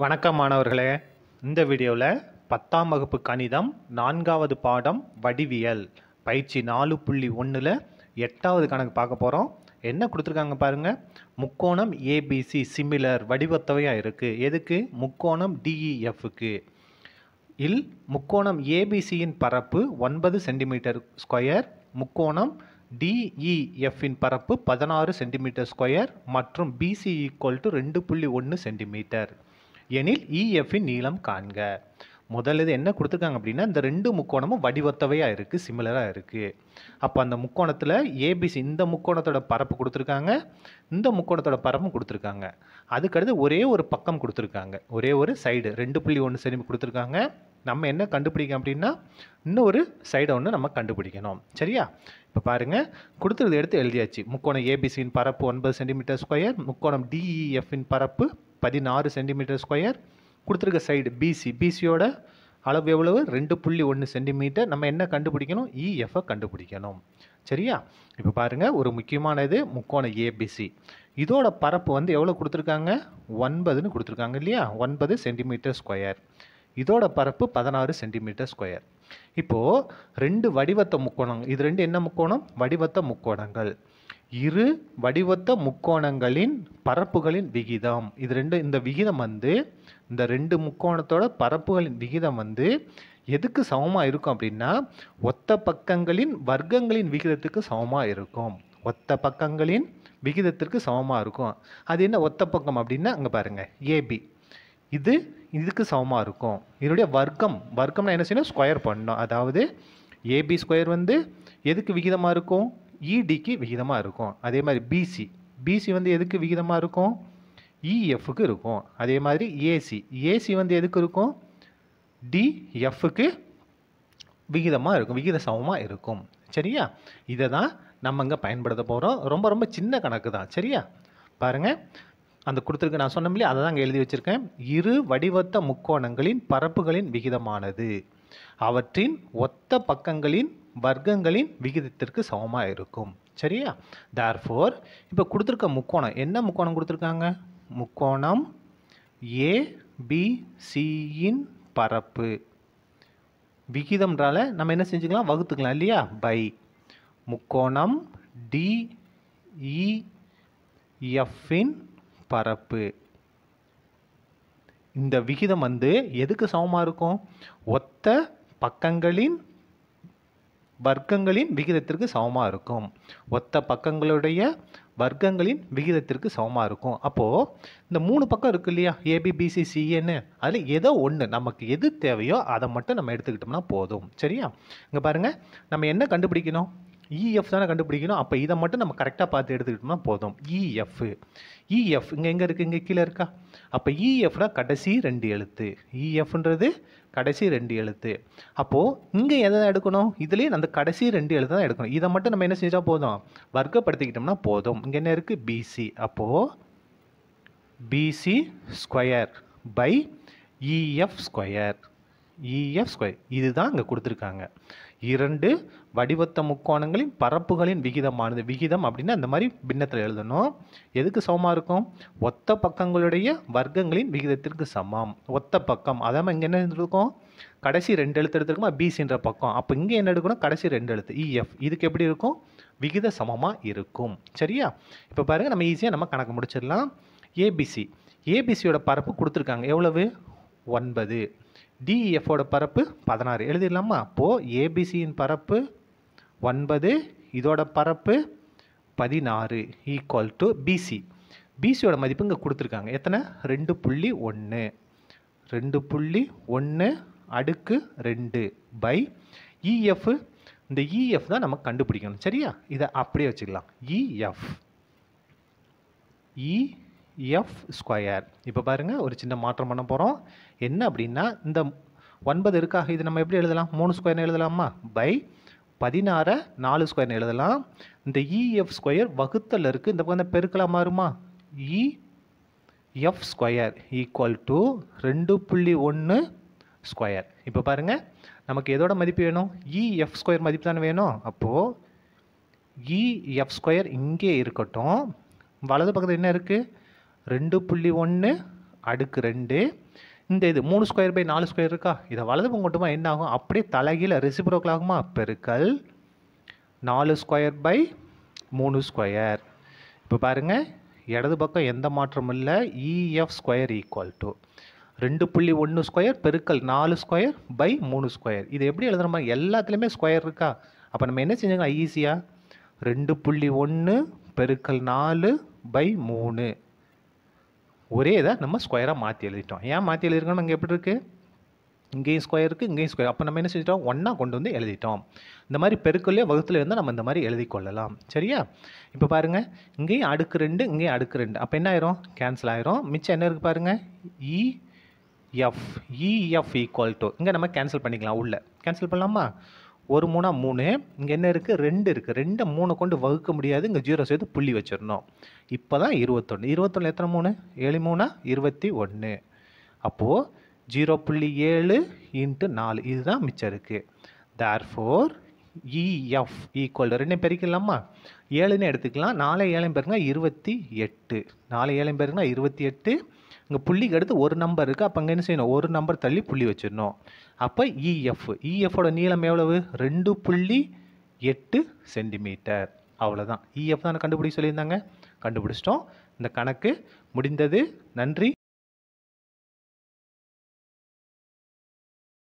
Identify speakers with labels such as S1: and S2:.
S1: வணக்கம் மாணவர்களே இந்த வீடியோவில் பத்தாம் வகுப்பு கணிதம் நான்காவது பாடம் வடிவியல் பயிற்சி நாலு புள்ளி ஒன்றில் எட்டாவது கணக்கு பார்க்க போகிறோம் என்ன கொடுத்துருக்காங்க பாருங்கள் முக்கோணம் ஏபிசி சிமிலர் வடிவத்தவையாக இருக்குது எதுக்கு முக்கோணம் டிஇஎஃப்க்கு e இல் முக்கோணம் ஏபிசியின் பரப்பு ஒன்பது சென்டிமீட்டர் ஸ்கொயர் முக்கோணம் டிஇஎஃப்பின் e பரப்பு பதினாறு சென்டிமீட்டர் ஸ்கொயர் மற்றும் பிசி ஈக்குவல் டு ரெண்டு புள்ளி ஒன்று சென்டிமீட்டர் எனில் e இஎஃப்பின் நீளம் காண்க முதல் இது என்ன கொடுத்துருக்காங்க அப்படின்னா இந்த ரெண்டு முக்கோணமும் வடிவத்தவையாக இருக்குது சிமிலராக இருக்குது அப்போ அந்த முக்கோணத்தில் ஏபிசி இந்த முக்கோணத்தோட பரப்பு கொடுத்துருக்காங்க இந்த முக்கோணத்தோட பரப்பும் கொடுத்துருக்காங்க அதுக்கடுத்து ஒரே ஒரு பக்கம் கொடுத்துருக்காங்க ஒரே ஒரு சைடு ரெண்டு புள்ளி ஒன்று சென்டிமீ கொடுத்துருக்காங்க நம்ம என்ன கண்டுபிடிக்கும் அப்படின்னா இன்னொரு சைடை ஒன்று நம்ம கண்டுபிடிக்கணும் சரியா இப்போ பாருங்கள் கொடுத்துருது எடுத்து எழுதியாச்சு முக்கோணம் ஏபிசியின் பரப்பு ஒன்பது சென்டிமீட்டர் ஸ்கொயர் முக்கோணம் டிஇஎஃப்பின் e பரப்பு பதினாறு சென்டிமீட்டர் ஸ்கொயர் கொடுத்துருக்க சைடு பிசி பிசியோட அளவு எவ்வளவு ரெண்டு புள்ளி ஒன்று சென்டிமீட்டர் நம்ம என்ன கண்டுபிடிக்கணும் இஎஃப்ஐ e கண்டுபிடிக்கணும் சரியா இப்போ பாருங்கள் ஒரு முக்கியமானது இது முக்கோண ஏபிசி இதோட பரப்பு வந்து எவ்வளோ கொடுத்துருக்காங்க ஒன்பதுன்னு கொடுத்துருக்காங்க இல்லையா ஒன்பது சென்டிமீட்டர் ஸ்கொயர் இதோட பரப்பு பதினாறு சென்டிமீட்டர் ஸ்கொயர் இப்போது ரெண்டு வடிவத்த முக்கோணம் இது ரெண்டு என்ன முக்கோணம் வடிவத்த முக்கோணங்கள் இரு வடிவத்த முக்கோணங்களின் பரப்புகளின் விகிதம் இது ரெண்டு இந்த விகிதம் வந்து இந்த ரெண்டு முக்கோணத்தோட பரப்புகளின் விகிதம் வந்து எதுக்கு சமமாக இருக்கும் அப்படின்னா ஒத்த பக்கங்களின் வர்க்கங்களின் விகிதத்துக்கு சமமாக இருக்கும் ஒத்த பக்கங்களின் விகிதத்திற்கு சமமாக இருக்கும் அது என்ன ஒத்த பக்கம் அப்படின்னா அங்கே பாருங்கள் ஏபி இது இதுக்கு சமமாக இருக்கும் இதனுடைய வர்க்கம் வர்க்கம்னா என்ன செய்யணும் ஸ்கொயர் பண்ணணும் அதாவது ஏபி ஸ்கொயர் வந்து எதுக்கு விகிதமாக இருக்கும் இடிக்கு விகிதமாக இருக்கும் அதே மாதிரி பிசி பிசி வந்து எதுக்கு விகிதமாக இருக்கும் இஎஃப்க்கு e இருக்கும் அதே மாதிரி ஏசி ஏசி வந்து எதுக்கு இருக்கும் டிஎஃப்க்கு விகிதமாக இருக்கும் விகித சமமாக இருக்கும் சரியா இதை தான் நம்ம இங்கே பயன்படுத்த போகிறோம் ரொம்ப ரொம்ப சின்ன கணக்கு தான் சரியா பாருங்கள் அந்த கொடுத்துருக்கு நான் சொன்ன இல்லையா அதை தான் அங்கே எழுதி வச்சுருக்கேன் இரு வடிவத்த முக்கோணங்களின் பரப்புகளின் விகிதமானது அவற்றின் ஒத்த பக்கங்களின் வர்க்கங்களின் விகிதத்திற்கு சமமாக இருக்கும் சரியா ஃபோர் இப்போ கொடுத்துருக்க முக்கோணம் என்ன முக்கோணம் கொடுத்துருக்காங்க முக்கோணம் ஏபிசியின் பரப்பு விகிதம்ன்றால நம்ம என்ன செஞ்சுக்கலாம் வகுத்துக்கலாம் இல்லையா பை முக்கோணம் டிஇஎஃப்பின் e, பரப்பு இந்த விகிதம் வந்து எதுக்கு சமமாக இருக்கும் ஒத்த பக்கங்களின் வர்க்கங்களின் விகிதத்திற்கு சமமாக இருக்கும் ஒத்த பக்கங்களுடைய வர்க்கங்களின் விகிதத்திற்கு சமமாக இருக்கும் அப்போது இந்த மூணு பக்கம் இருக்குது இல்லையா ஏபிபிசி சிஎன்னு அதில் ஏதோ ஒன்று நமக்கு எது தேவையோ அதை மட்டும் நம்ம எடுத்துக்கிட்டோம்னா போதும் சரியா இங்கே பாருங்கள் நம்ம என்ன கண்டுபிடிக்கணும் இஎஃப் e தானே கண்டுபிடிக்கணும் அப்போ இதை மட்டும் நம்ம கரெக்டாக பார்த்து எடுத்துக்கிட்டோம்னா போதும் இஎஃப் e இஎஃப் e இங்கே எங்கே இருக்குது இங்கே கீழே இருக்கா அப்போ இஎஃப்னால் கடைசி ரெண்டு எழுத்து இஎஃப்ன்றது கடைசி ரெண்டு எழுத்து அப்போது இங்கே எதை எடுக்கணும் இதுலேயே அந்த கடைசி ரெண்டு எழுத்து தான் எடுக்கணும் இதை மட்டும் நம்ம என்ன செஞ்சால் போதும் வர்க்கப்படுத்திக்கிட்டோம்னா போதும் இங்கே என்ன இருக்குது பிசி அப்போது BC square by EF square EF e square இதுதான் இங்கே கொடுத்துருக்காங்க இரண்டு வடிவத்த முக்கோணங்களின் பரப்புகளின் விகிதமானது விகிதம் அப்படின்னா அந்த மாதிரி பின்னத்தில் எழுதணும் எதுக்கு சமமாக இருக்கும் ஒத்த பக்கங்களுடைய வர்க்கங்களின் விகிதத்திற்கு சமம் ஒத்த பக்கம் அதாமல் இங்கே என்ன இருக்கும் கடைசி ரெண்டு எழுத்து எடுத்துருக்குமா பிசின்ற பக்கம் அப்போ இங்கே என்ன எடுக்கணும் கடைசி ரெண்டு எழுத்து இஎஃப் e இதுக்கு எப்படி இருக்கும் விகித சமமாக இருக்கும் சரியா இப்போ பாருங்கள் நம்ம ஈஸியாக நம்ம கணக்கு முடிச்சிடலாம் ஏபிசி ஏபிசியோட பரப்பு கொடுத்துருக்காங்க எவ்வளவு ஒன்பது டிஇஎஃபோட e பரப்பு பதினாறு எழுதிடலாமா அப்போது ஏபிசியின் பரப்பு ஒன்பது இதோட பரப்பு பதினாறு ஈக்குவல் டு பிசி பிசியோட மதிப்பு இங்கே கொடுத்துருக்காங்க எத்தனை ரெண்டு புள்ளி ஒன்று ரெண்டு புள்ளி ஒன்று அடுக்கு ரெண்டு பை இஎஃப் e இந்த இஎஃப் e தான் நம்ம கண்டுபிடிக்கணும் சரியா இதை அப்படியே வச்சுக்கலாம் இஎஃப் இ எஃப் ஸ்கொயர் இப்போ பாருங்கள் ஒரு சின்ன மாற்றம் பண்ண போகிறோம் என்ன அப்படின்னா இந்த ஒன்பது இருக்காக இது நம்ம எப்படி எழுதலாம் மூணு ஸ்கொயர்னு எழுதலாமா பை பதினாறை நாலு ஸ்கொயர்னு எழுதலாம் இந்த இஎஃப் e ஸ்கொயர் வகுத்தல் இருக்குது இந்த பக்கம் பெருக்கலாம் மாறுமா E F square equal to ரெண்டு புள்ளி ஒன்று ஸ்கொயர் இப்போ பாருங்கள் நமக்கு எதோட மதிப்பு வேணும் இஎஃப் e ஸ்கொயர் மதிப்பு தானே வேணும் அப்போது இஎஃப் ஸ்கொயர் இங்கே இருக்கட்டும் வலது பக்கத்தில் என்ன இருக்குது ரெண்டு புள்ளி ஒன்று அடுக்கு ரெண்டு இந்த இது மூணு ஸ்கொயர் பை நாலு ஸ்கொயர் இருக்கா இதை வலது மட்டுமா என்ன ஆகும் அப்படியே தலைகீழ ரெசிப்ரோக்கல் ஆகுமா பெருக்கல் நாலு ஸ்கொயர் பை மூணு ஸ்கொயர் இப்போ பாருங்கள் இடது பக்கம் எந்த மாற்றமும் இல்லை இஎஃப் ஸ்கொயர் ஈக்குவல் டு ரெண்டு புள்ளி ஒன்று ஸ்கொயர் பெருக்கல் நாலு ஸ்கொயர் பை மூணு ஸ்கொயர் இது எப்படி எழுதுறோமா எல்லாத்துலேயுமே ஸ்கொயர் இருக்கா அப்போ நம்ம என்ன செஞ்சுக்கலாம் ஈஸியாக ரெண்டு புள்ளி ஒன்று பெருக்கல் நாலு பை மூணு ஒரே இதை நம்ம ஸ்கொயராக மாற்றி எழுதிட்டோம் ஏன் மாற்றி எழுதிருக்கோம் அங்கே எப்படி இருக்குது இங்கேயும் ஸ்கொயர் இருக்குது இங்கேயும் ஸ்கொயர் அப்போ நம்ம என்ன செஞ்சிட்டோம் ஒன்றா கொண்டு வந்து எழுதிட்டோம் இந்த மாதிரி பெருக்கல்லையே வகுத்துல இருந்தால் நம்ம இந்த மாதிரி எழுதி கொள்ளலாம் சரியா இப்போ பாருங்கள் இங்கேயும் அடுக்கு ரெண்டு இங்கேயும் அடுக்கு ரெண்டு அப்போ என்ன ஆயிரும் கேன்சல் ஆயிரும் மிச்சம் என்ன இருக்குது பாருங்கள் E e, F EF e, equal to இங்கே நம்ம கேன்சல் பண்ணிக்கலாம் உள்ளே கேன்சல் பண்ணலாமா ஒரு மூணாக மூணு இங்கே என்ன இருக்குது ரெண்டு இருக்குது ரெண்டை மூணை கொண்டு வகுக்க முடியாது இங்கே ஜீரோ சேர்த்து புள்ளி வச்சிடணும் இப்போ தான் இருபத்தொன்று இருபத்தொன்று எத்தனை மூணு ஏழு மூணா இருபத்தி ஒன்று அப்போது ஜீரோ புள்ளி ஏழு இன்ட்டு நாலு இதுதான் மிச்சம் இருக்குது தேர் ஃபோர் இஎஃப் ஈக்குவல் ரெண்டையும் பெருக்கலாமா ஏழுன்னு எடுத்துக்கலாம் நாலு ஏழையும் பெருங்க இருபத்தி எட்டு நாலு ஏழையும் பெருங்கன்னா இருபத்தி எட்டு இங்கே புள்ளிக்கு அடுத்து ஒரு நம்பர் இருக்குது அப்போ அங்கே என்ன செய்யணும் ஒரு நம்பர் தள்ளி புள்ளி வச்சிடணும் அப்போ இஎஃப் e இஎஃபோட e நீளம் எவ்வளவு ரெண்டு புள்ளி எட்டு சென்டிமீட்டர் அவ்வளோதான் இஎஃப் e தான் கண்டுபிடிக்க சொல்லியிருந்தாங்க கண்டுபிடிச்சிட்டோம் இந்த கணக்கு முடிந்தது நன்றி